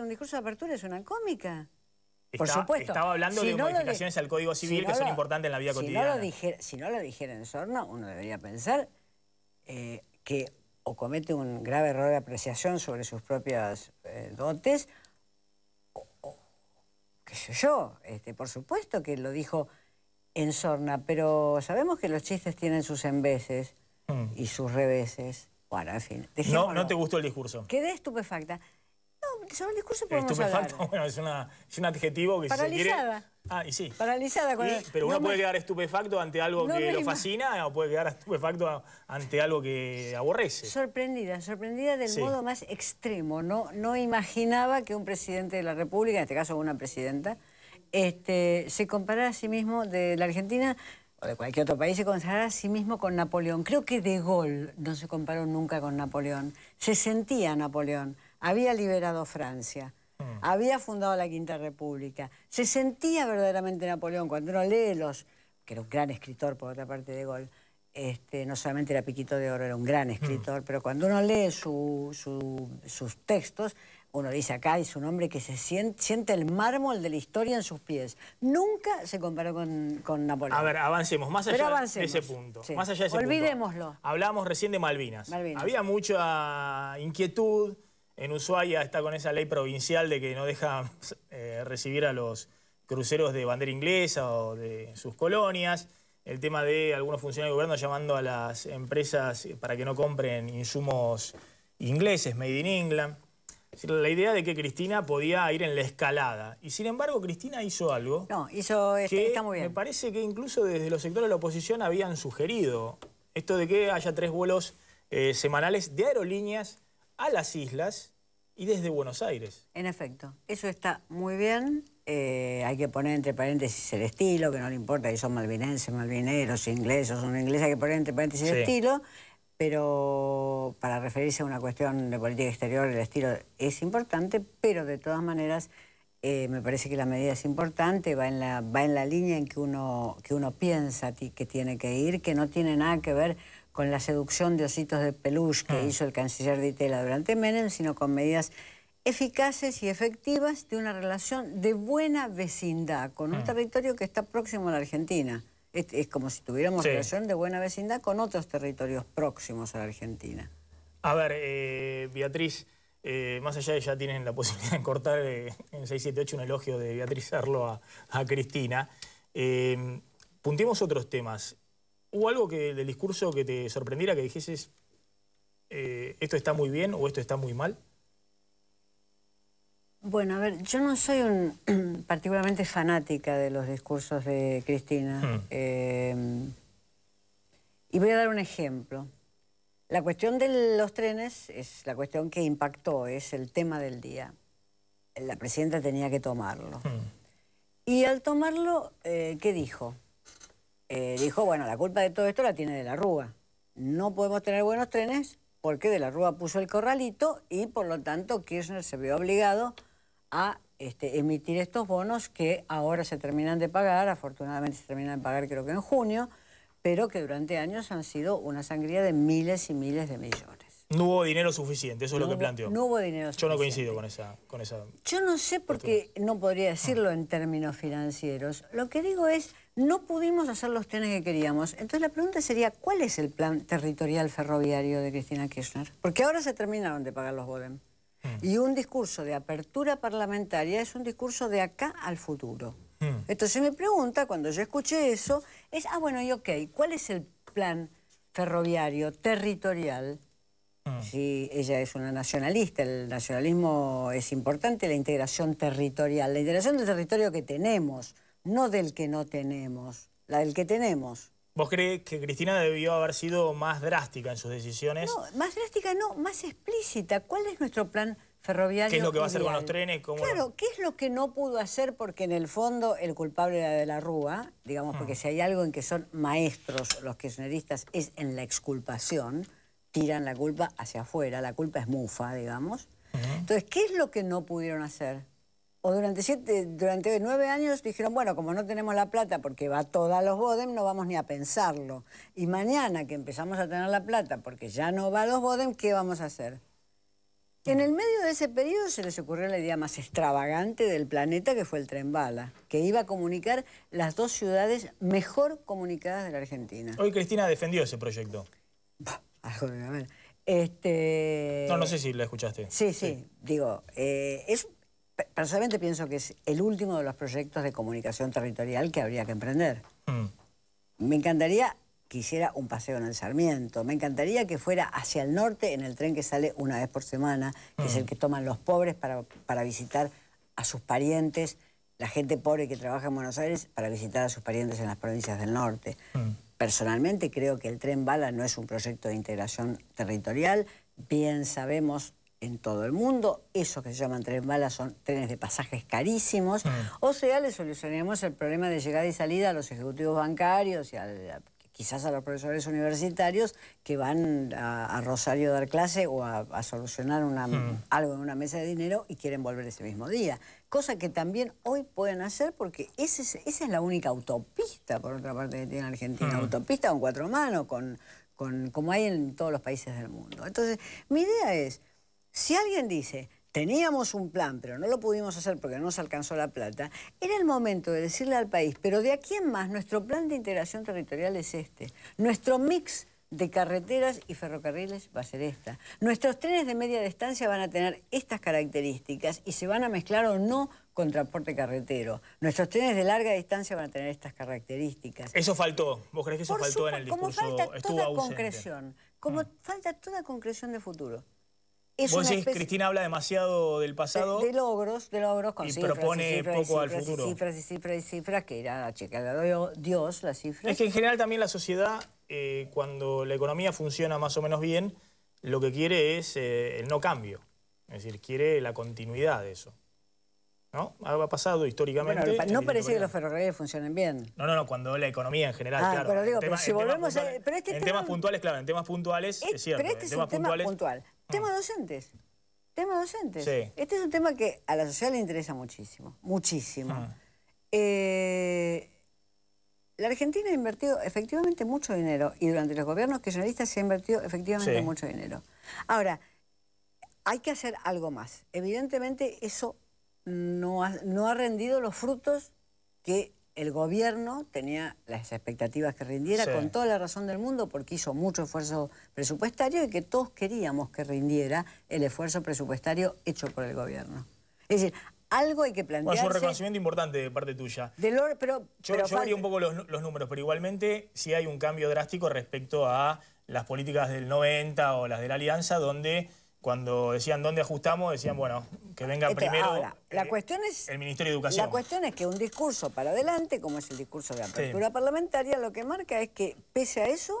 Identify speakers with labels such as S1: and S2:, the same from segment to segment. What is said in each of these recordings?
S1: un discurso de apertura es una cómica.
S2: Por supuesto. Estaba hablando de modificaciones al Código Civil que son importantes en la vida cotidiana.
S1: si no lo dijera en sorna, uno debería pensar eh, que o comete un grave error de apreciación sobre sus propias eh, dotes, o, qué sé yo, este, por supuesto que lo dijo en Sorna, pero sabemos que los chistes tienen sus
S2: embeses mm. y sus reveses. Bueno, en fin. No, no te gustó el discurso.
S1: Quedé estupefacta. No, sobre el discurso podemos estupefacta,
S2: bueno, es, un adjetivo que Paralizada. se Ah, y sí. Paralizada. Con pero uno puede quedar estupefacto ante algo que lo fascina o puede quedar estupefacto ante algo que aborrece. Sorprendida, sorprendida del modo más extremo.
S1: No, no imaginaba que un presidente de la República, en este caso una presidenta, este, se comparara a sí mismo de la Argentina o de cualquier otro país, se comparara a sí mismo con Napoleón. Creo que De Gaulle no se comparó nunca con Napoleón. Se sentía Napoleón. Había liberado Francia. Mm. Había fundado la Quinta República. Se sentía verdaderamente Napoleón. Cuando uno lee los... que era un gran escritor, por otra parte, De Gaulle. Este, no solamente era Piquito de Oro, era un gran mm. escritor, pero cuando uno lee sus textos, uno dice acá, es un hombre que se siente, el mármol de la historia en sus pies.
S2: Nunca se comparó con, Napoleón. A ver, avancemos, más allá de ese punto. Olvidémoslo. Hablábamos Hablamos recién de Malvinas. Había mucha inquietud, en Ushuaia está con esa ley provincial de que no deja eh, recibir a los cruceros de bandera inglesa o de sus colonias. El tema de algunos funcionarios del gobierno llamando a las empresas para que no compren insumos ingleses, made in England la idea de que Cristina podía ir en la escalada. Y sin embargo, Cristina hizo algo. No, hizo. Este, está muy bien. Me parece que incluso desde los sectores de la oposición habían sugerido esto de que haya tres vuelos eh, semanales de aerolíneas a las islas y desde Buenos Aires. En efecto,
S1: eso está muy bien. Eh, hay que poner entre paréntesis el estilo, que no le importa si son malvinenses, malvineros, ingleses o son ingleses, hay que poner entre paréntesis el estilo pero para referirse a una cuestión de política exterior, el estilo es importante, pero de todas maneras eh, me parece que la medida es importante, va en la, línea en que uno, que uno piensa que tiene que ir, que no tiene nada que ver con la seducción de ositos de peluche que mm. hizo el canciller de Itela durante Menem, sino con medidas eficaces y efectivas de una relación de buena vecindad con un mm. territorio que está próximo a la Argentina es, como si tuviéramos relación de buena vecindad con otros territorios próximos a la Argentina.
S2: A ver, eh, Beatriz, eh, más allá de ya tienen la posibilidad de cortar eh, en 678 un elogio de Beatriz Arlo a, Cristina, puntemos otros temas. ¿Hubo algo que, del discurso que te sorprendiera, que dijeses, esto está muy bien o esto está muy mal?
S1: Bueno, a ver, yo no soy particularmente fanática de los discursos de Cristina. Hmm. Em, y voy a dar un ejemplo. La cuestión de los trenes es la cuestión que impactó, es el tema del día. La presidenta tenía que tomarlo. Hmm. Y al tomarlo, eh, ¿qué dijo? Eh, dijo, bueno, la culpa de todo esto la tiene de la Rúa. No podemos tener buenos trenes porque de la Rúa puso el corralito y por lo tanto Kirchner se vio obligado a este, emitir estos bonos que ahora se terminan de pagar, afortunadamente se terminan de pagar creo que en junio, pero que durante años han sido una sangría de miles y miles de millones.
S2: No hubo dinero suficiente, eso es lo que planteó. No hubo dinero suficiente. Yo no coincido con esa, con
S1: Yo no sé por qué no podría ah. decirlo en términos financieros. Lo que digo es, no pudimos hacer los trenes que queríamos. Entonces la pregunta sería, ¿cuál es el plan territorial ferroviario de Cristina Kirchner? Porque ahora se terminaron de pagar los bodem. Y un discurso de apertura parlamentaria es un discurso de acá al futuro. Mm. Entonces me pregunta, cuando yo escuché eso, es, ah, bueno, y ok, ¿cuál es el plan ferroviario territorial? Mm. Si ella es una nacionalista, el nacionalismo es importante, la integración territorial, la integración del territorio que tenemos, no del que no tenemos, la del que tenemos.
S2: ¿Vos crees que Cristina debió haber sido más drástica en sus decisiones? No,
S1: más drástica no, más explícita. ¿Cuál es nuestro plan
S2: ¿Qué es lo que va a hacer con los trenes? ¿Cómo claro,
S1: ¿qué es lo que no pudo hacer? Porque en el fondo el culpable era de la Rúa, digamos, porque mm. si hay algo en que son maestros los kirchneristas es en la exculpación, tiran la culpa hacia afuera, la culpa es mufa, digamos. Entonces, ¿qué es lo que no pudieron hacer? O durante, siete, durante nueve años dijeron, bueno, como no tenemos la plata porque va toda a los Bodem, no vamos ni a pensarlo. Y mañana que empezamos a tener la plata porque ya no va a los Bodem, ¿qué vamos a hacer? En el medio de ese periodo se les ocurrió la idea más extravagante del planeta, que fue el tren bala, que iba a comunicar las dos ciudades mejor comunicadas de la Argentina.
S2: Hoy Cristina defendió ese proyecto.
S1: este... No, no sé si
S2: la escuchaste. Sí, sí.
S1: Digo, eh, es, personalmente pienso que es el último de los proyectos de comunicación territorial que habría que emprender.
S2: Mm.
S1: Me encantaría que hiciera un paseo en el Sarmiento. Me encantaría que fuera hacia el norte en el tren que sale una vez por semana, que es el mm. que toman los pobres para, para visitar a sus parientes, la gente pobre que trabaja en Buenos Aires, para visitar a sus parientes en las provincias del norte. Mm. Personalmente creo que el tren bala no es un proyecto de integración territorial, bien sabemos en todo el mundo. Esos que se llaman tren Bala son trenes de pasajes carísimos. Mm. O sea, le solucionemos el problema de llegada y salida a los ejecutivos bancarios y al, quizás a los profesores universitarios que van a, Rosario a dar clase o a, solucionar hmm. algo en una mesa de dinero y quieren volver ese mismo día. Cosa que también hoy pueden hacer porque esa es la única autopista, por otra parte, que tiene Argentina. Hmm. Autopista con cuatro manos, como hay en todos los países del mundo. Entonces, mi idea es, si alguien dice, teníamos un plan, pero no lo pudimos hacer porque no se alcanzó la plata, era el momento de decirle al país, pero de aquí en más nuestro plan de integración territorial es este, nuestro mix de carreteras y ferrocarriles va a ser esta. Nuestros trenes de media distancia van a tener estas características y se van a mezclar o no con transporte carretero. Nuestros trenes de larga distancia van a tener estas características.
S2: Eso faltó. ¿Vos crees que eso faltó en el discurso? Como falta toda concreción.
S1: Como mm. falta toda concreción de futuro. Vos decís, Cristina
S2: habla demasiado del pasado. De, logros, de logros con y cifras, y propone poco al futuro. cifras
S1: y cifras y cifras, que era la Dios las cifras.
S2: Es que en general también la sociedad, eh, cuando la economía funciona más o menos bien, lo que quiere es eh, el no cambio. Es decir, quiere la continuidad de eso. ¿No? Ha pasado históricamente. no parece que los
S1: ferrocarriles funcionen bien.
S2: No, no, no, cuando la economía en general, ah, claro. Pero digo, si volvemos a, este en temas puntuales, claro, en temas puntuales es, cierto. Pero este en es temas un puntuales, tema puntual.
S1: Tema docentes. Tema docentes. Este es un tema que a la sociedad le interesa muchísimo. Muchísimo. Ah. Eh, la Argentina ha invertido efectivamente mucho dinero y durante los gobiernos kirchneristas se ha invertido efectivamente mucho dinero. Ahora, hay que hacer algo más. Evidentemente eso no no ha rendido los frutos que el gobierno tenía las expectativas que rindiera con toda la razón del mundo porque hizo mucho esfuerzo presupuestario y que todos queríamos que rindiera el esfuerzo presupuestario hecho por el gobierno. Es decir, algo hay que plantear. es un reconocimiento
S2: importante de parte tuya. pero, yo, pero un poco los, los, números, pero igualmente sí hay un cambio drástico respecto a las políticas del 90 o las de la Alianza, donde cuando decían dónde ajustamos, decían, bueno, que venga primero
S1: la cuestión es,
S2: el Ministerio de Educación. La
S1: cuestión es que un discurso para adelante, como es el discurso de apertura parlamentaria, lo que marca es que, pese a eso,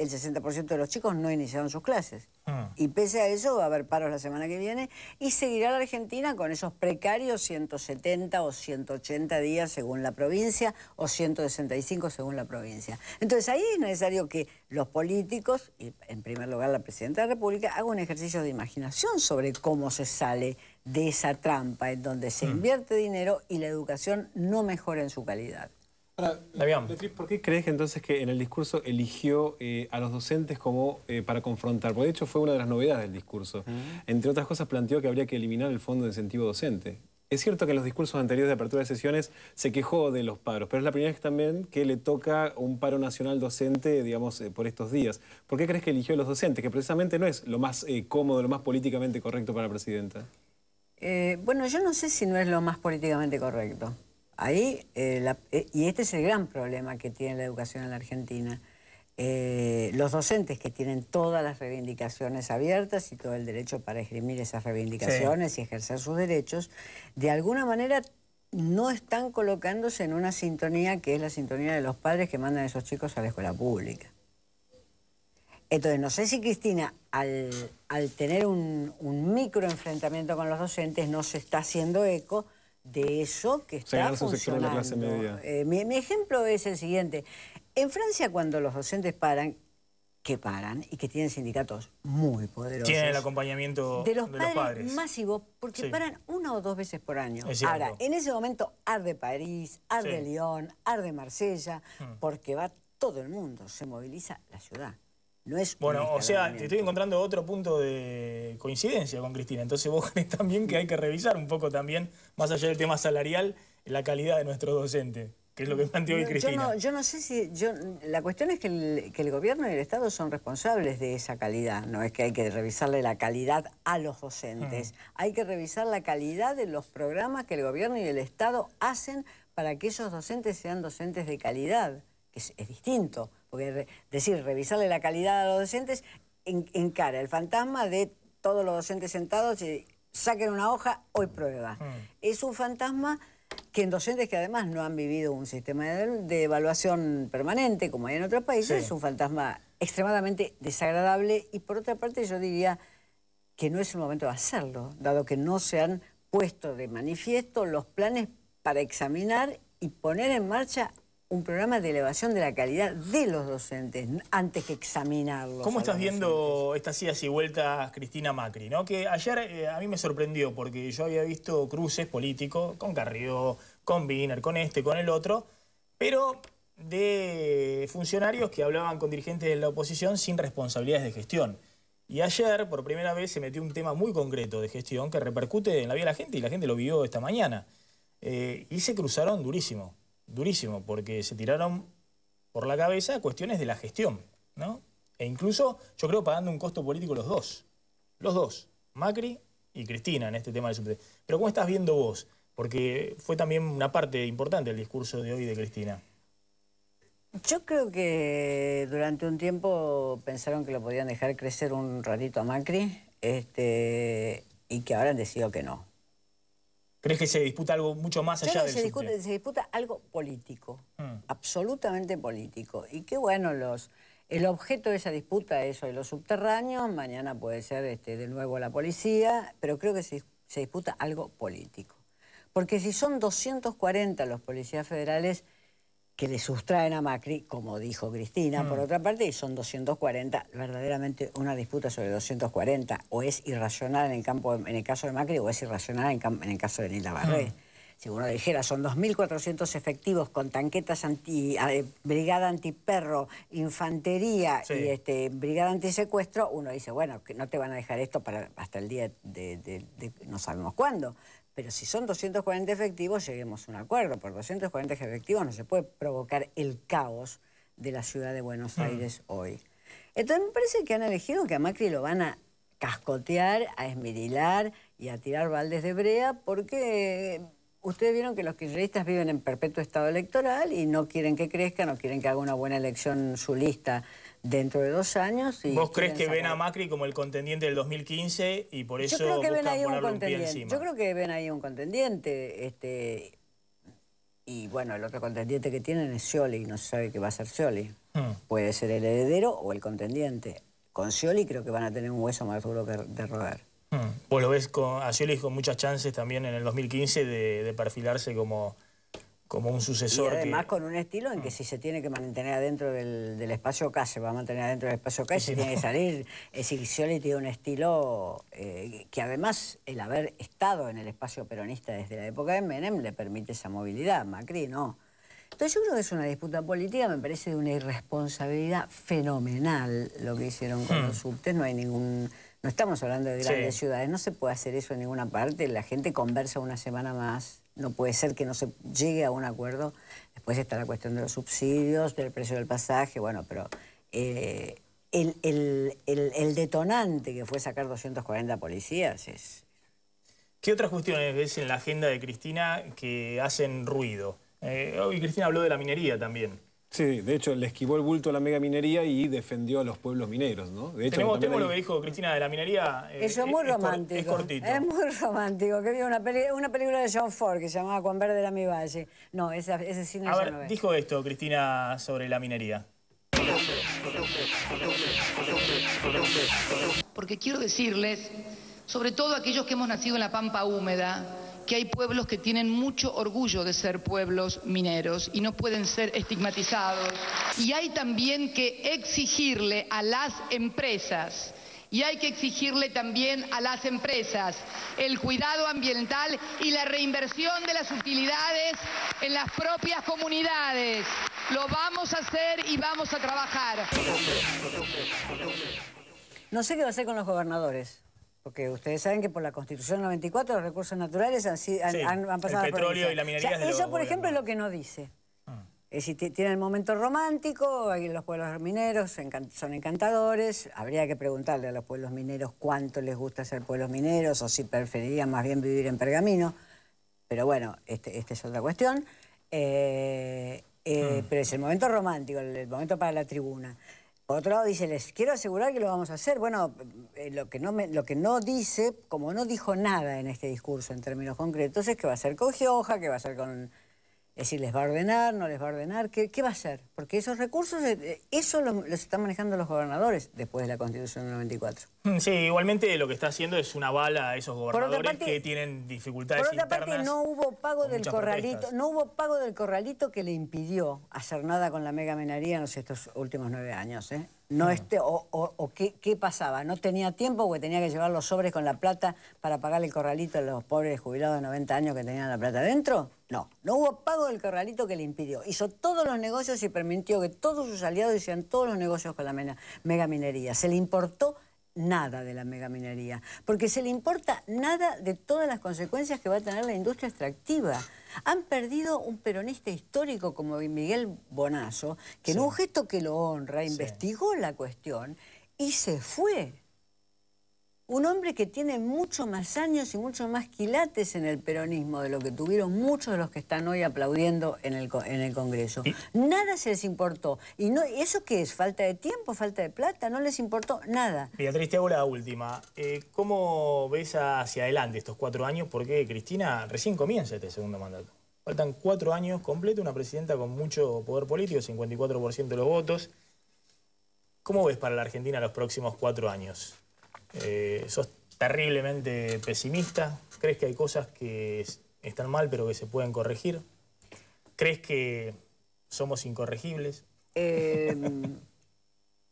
S1: el 60% de los chicos no iniciaron sus clases. Ah. Y pese a eso va a haber paros la semana que viene y seguirá la Argentina con esos precarios 170 o 180 días según la provincia o 165 según la provincia. Entonces ahí es necesario que los políticos, y en primer lugar la Presidenta de la República, haga un ejercicio de imaginación sobre cómo se sale de esa trampa en donde se mm. invierte dinero y la educación no mejora en su calidad. ¿por qué crees que entonces que en el discurso eligió eh, a los docentes como eh, para confrontar? Porque de hecho fue una de las novedades del discurso. Entre otras cosas planteó que habría que eliminar el fondo de incentivo docente. Es cierto que en los discursos anteriores de apertura de sesiones se quejó de los paros, pero es la primera vez también que le toca un paro nacional docente, digamos, eh, por estos días. ¿Por qué crees que eligió a los docentes? Que precisamente no es lo más cómodo, lo más políticamente correcto para la presidenta. bueno, yo no sé si no es lo más políticamente correcto. Ahí, eh, eh, y este es el gran problema que tiene la educación en la Argentina. Eh, los docentes que tienen todas las reivindicaciones abiertas y todo el derecho para esgrimir esas reivindicaciones y ejercer sus derechos, de alguna manera no están colocándose en una sintonía que es la sintonía de los padres que mandan a esos chicos a la escuela pública. Entonces, no sé si Cristina, al, tener un, un micro enfrentamiento con los docentes, no se está haciendo eco de eso que está funcionando. mi, ejemplo es el siguiente. En Francia, cuando los docentes paran, que paran y que tienen sindicatos
S2: muy poderosos. Tienen el acompañamiento de los, padres,
S1: masivos porque paran una o dos veces por año. Ahora, en ese momento arde París, arde Lyon, arde Marsella, hmm. porque va todo el mundo, se moviliza la ciudad
S2: bueno, o sea, estoy encontrando otro punto de coincidencia con Cristina. Entonces vos también que hay que revisar un poco también, más allá del tema salarial, la calidad de nuestro docente, que es lo que planteó Cristina.
S1: Yo no, sé si... Yo, la cuestión es que el, gobierno y el Estado son responsables de esa calidad. No es que hay que revisarle la calidad a los docentes. Mm. Hay que revisar la calidad de los programas que el gobierno y el Estado hacen para que esos docentes sean docentes de calidad es, es distinto. Porque decir, revisarle la calidad a los docentes encara el fantasma de todos los docentes sentados y saquen una hoja, hoy prueba. Mm. Es un fantasma que en docentes que además no han vivido un sistema de, evaluación permanente como hay en otros países, es un fantasma extremadamente desagradable y por otra parte yo diría que no es el momento de hacerlo, dado que no se han puesto de manifiesto los planes para examinar y poner en marcha un programa de elevación de la calidad de los docentes antes que examinarlos. ¿Cómo estás
S2: viendo estas idas y vueltas, Cristina Macri? Que ayer eh, a mí me sorprendió porque yo había visto cruces políticos con Carrió, con Biner, con este, con el otro, pero de funcionarios que hablaban con dirigentes de la oposición sin responsabilidades de gestión. Y ayer, por primera vez, se metió un tema muy concreto de gestión que repercute en la vida de la gente y la gente lo vio esta mañana. Eh, y se cruzaron durísimo durísimo, porque se tiraron por la cabeza cuestiones de la gestión, ¿no? E incluso, yo creo, pagando un costo político los dos. Los dos, Macri y Cristina, en este tema del subte. Pero ¿cómo estás viendo vos? Porque fue también una parte importante el discurso de hoy de Cristina.
S1: Yo creo que durante un tiempo pensaron que lo podían dejar crecer un ratito a Macri este, y que ahora han decidido que no.
S2: ¿Crees que se disputa algo mucho más allá de se
S1: se disputa algo político, mm. absolutamente político. Y qué bueno, los, el objeto de esa disputa es hoy los subterráneos, mañana puede ser este, de nuevo la policía, pero creo que se, se disputa algo político. Porque si son 240 los policías federales, que le sustraen a Macri, como dijo Cristina, por mm. otra parte, y son 240, verdaderamente una disputa sobre 240, o es irracional en el, campo, en el caso de Macri o es irracional en, el caso de Nilda Barré. Mm. Si uno dijera, son 2.400 efectivos con tanquetas anti, eh, brigada antiperro, infantería y este, brigada antisecuestro, uno dice, bueno, que no te van a dejar esto para hasta el día de no sabemos cuándo. Pero si son 240 efectivos, lleguemos a un acuerdo. Por 240 efectivos no se puede provocar el caos de la ciudad de Buenos mm. Aires hoy. Entonces me parece que han elegido que a Macri lo van a cascotear, a esmirilar y a tirar baldes de brea porque ustedes vieron que los kirchneristas viven en perpetuo estado electoral y no quieren que crezca, no quieren que haga una buena elección su lista dentro de dos años. Y ¿Vos crees que ven a
S2: Macri como el contendiente del 2015 y por eso Yo creo que ven ahí un contendiente. Yo creo
S1: que ven ahí un contendiente. Este, y bueno, el otro contendiente que tienen es Scioli, no se sabe qué va a ser Scioli. Hmm. Puede ser el heredero o el contendiente. Con Scioli creo que van a tener un hueso más duro que de roer. Hmm. Vos
S2: lo ves con, a Scioli con muchas chances también en el 2015 de perfilarse como como un sucesor. Y además
S1: con un estilo en que si se tiene que mantener adentro del, espacio acá, se va a mantener adentro del espacio K se tiene que salir. Es decir, tiene un estilo eh, que además el haber estado en el espacio peronista desde la época de Menem le permite esa movilidad, Macri no. Entonces yo creo que es una disputa política, me parece de una irresponsabilidad fenomenal lo que hicieron con hmm. los subtes, no hay ningún... No estamos hablando de grandes ciudades, no se puede hacer eso en ninguna parte, la gente conversa una semana más no puede ser que no se llegue a un acuerdo. Después está la cuestión de los subsidios, del precio del pasaje, bueno, pero eh, el, detonante que fue sacar 240 policías es...
S2: ¿Qué otras cuestiones ves en la agenda de Cristina que hacen ruido? Eh, hoy Cristina habló de la minería también. Sí, de hecho le esquivó el bulto a la mega minería y defendió a los pueblos mineros, ¿no? De hecho, tenemos, lo que dijo Cristina de la minería. Eh, Eso eh, es muy romántico. Es, Es muy
S1: romántico. Que vio una, película de John Ford que se llamaba Juan Verde era mi valle. No, ese, ese cine a ya ver, no es.
S2: dijo esto Cristina sobre la minería. Porque quiero decirles, sobre todo aquellos que hemos nacido en la pampa húmeda, que hay pueblos que tienen mucho orgullo de ser pueblos mineros y no pueden ser estigmatizados. Y hay también que exigirle a las empresas y hay que exigirle también a las empresas el cuidado ambiental y la reinversión de las utilidades en las propias comunidades. Lo vamos a hacer y vamos a trabajar.
S1: No sé qué va a hacer con los gobernadores. Porque ustedes saben que por la Constitución 94 los recursos naturales han, han, pasado el petróleo y la minería. eso, por ejemplo, es lo que no dice. Ah. Es decir, tiene el momento romántico, ahí los pueblos mineros son encantadores. Habría que preguntarle a los pueblos mineros cuánto les gusta ser pueblos mineros o si preferirían más bien vivir en pergamino. Pero bueno, esta este es otra cuestión. Eh, eh, ah. Pero es el momento romántico, el momento para la tribuna. Por otro lado dice, les quiero asegurar que lo vamos a hacer. Bueno, eh, lo, que no me, lo que no dice, como no dijo nada en este discurso en términos concretos, es que va a ser con Gioja, que va a ser con... Es decir, les va a ordenar, no les va a ordenar, ¿qué, qué va a hacer? Porque esos recursos, eh, eh, eso los, los están manejando los gobernadores
S2: después de la Constitución del 94. Sí, igualmente lo que está haciendo es una bala a esos gobernadores que tienen dificultades Por otra parte, no hubo pago del corralito,
S1: no hubo pago del corralito que le impidió hacer nada con la mega minería en estos últimos nueve años, ¿eh? No mm. este, o, qué, pasaba, no tenía tiempo porque tenía que llevar los sobres con la plata para pagar el corralito a los pobres jubilados de 90 años que tenían la plata adentro. No, no hubo pago del corralito que le impidió. Hizo todos los negocios y permitió que todos sus aliados hicieran todos los negocios con la mega minería. Se le importó nada de la megaminería, porque se le importa nada de todas las consecuencias que va a tener la industria extractiva. Han perdido un peronista histórico como Miguel Bonazo, que en un gesto que lo honra, investigó la cuestión y se fue un hombre que tiene mucho más años y mucho más quilates en el peronismo de lo que tuvieron muchos de los que están hoy aplaudiendo en el, Congreso. Nada se les importó. ¿Y no, eso qué es? ¿Falta de tiempo? ¿Falta de plata? No les importó nada.
S2: Beatriz, te hago la última. Eh, ¿Cómo ves hacia adelante estos cuatro años? Porque Cristina recién comienza este segundo mandato. Faltan cuatro años completo, una presidenta con mucho poder político, 54% de los votos. ¿Cómo ves para la Argentina los próximos cuatro años? Eh, ¿Sos terriblemente pesimista? ¿Crees que hay cosas que están mal pero que se pueden corregir? ¿Crees que somos incorregibles? Em,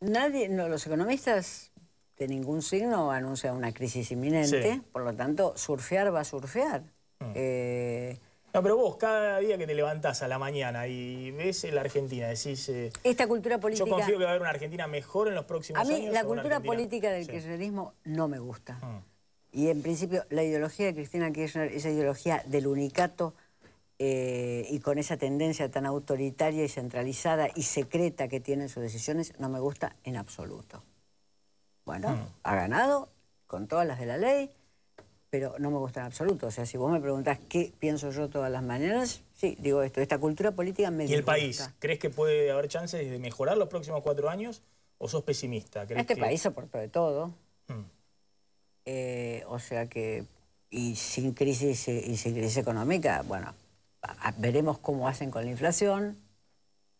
S2: nadie, los
S1: economistas de ningún signo anuncian una crisis inminente, por lo tanto, surfear
S2: va a surfear. Mm. Eh, no, pero vos, cada día que te levantás a la mañana y ves la Argentina, decís... Eh,
S1: Esta cultura política... Yo confío
S2: que va a haber una Argentina mejor en los próximos años. A mí la cultura política del
S1: kirchnerismo no me gusta. Ah.
S2: Y en principio la ideología
S1: de Cristina Kirchner, esa ideología del unicato eh, y con esa tendencia tan autoritaria y centralizada y secreta que tienen sus decisiones, no me gusta en absoluto. Bueno, ah. ha ganado con todas las de la ley pero no me gusta en absoluto. O sea, si vos me preguntás qué pienso yo todas las mañanas, sí, digo esto, esta cultura política
S2: me... ¿Y el país? ¿Crees que puede haber chances de mejorar los próximos cuatro años o sos pesimista? este país
S1: soportó de todo.
S2: Mm. Eh, o sea que, y
S1: sin crisis, y sin crisis económica, bueno, veremos cómo hacen con la inflación,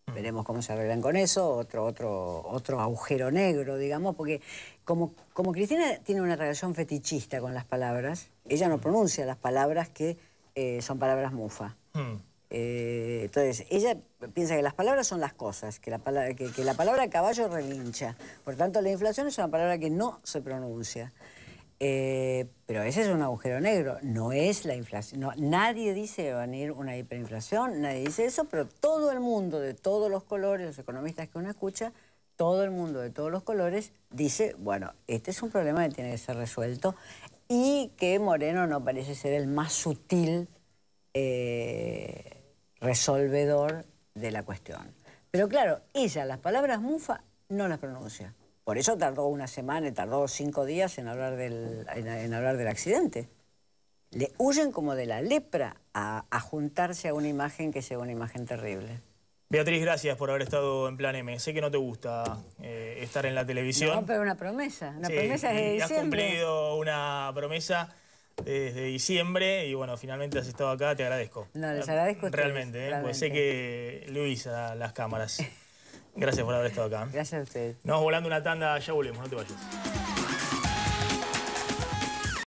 S1: Mm. Veremos cómo se arreglan con eso, otro, otro, otro agujero negro, digamos, porque como, como Cristina tiene una relación fetichista con las palabras, ella no mm. pronuncia las palabras que eh, son palabras mufa. Mm. Eh, entonces, ella piensa que las palabras son las cosas, que la, palabra, que, que la palabra caballo relincha. Por tanto, la inflación es una palabra que no se pronuncia. Eh, pero ese es un agujero negro, no es la inflación. nadie dice que va a venir una hiperinflación, nadie dice eso, pero todo el mundo de todos los colores, los economistas que uno escucha, todo el mundo de todos los colores dice, bueno, este es un problema que tiene que ser resuelto y que Moreno no parece ser el más sutil eh, resolvedor de la cuestión. Pero claro, ella las palabras mufa no las pronuncia. Por eso tardó una semana, y tardó cinco días en hablar del, en, hablar del accidente. Le huyen como de la lepra a, juntarse a una imagen que es una imagen terrible.
S2: Beatriz, gracias por haber estado en Plan M. Sé que no te gusta eh, estar en la televisión. No,
S1: pero una promesa, una promesa desde diciembre. Has
S2: cumplido una promesa desde diciembre y bueno, finalmente has estado acá, te agradezco. No, les agradezco. Realmente, eh, realmente. pues sé que Luisa las cámaras. Gracias por haber estado acá. Gracias a ustedes. Nos volando una tanda, ya volvemos, no te vayas.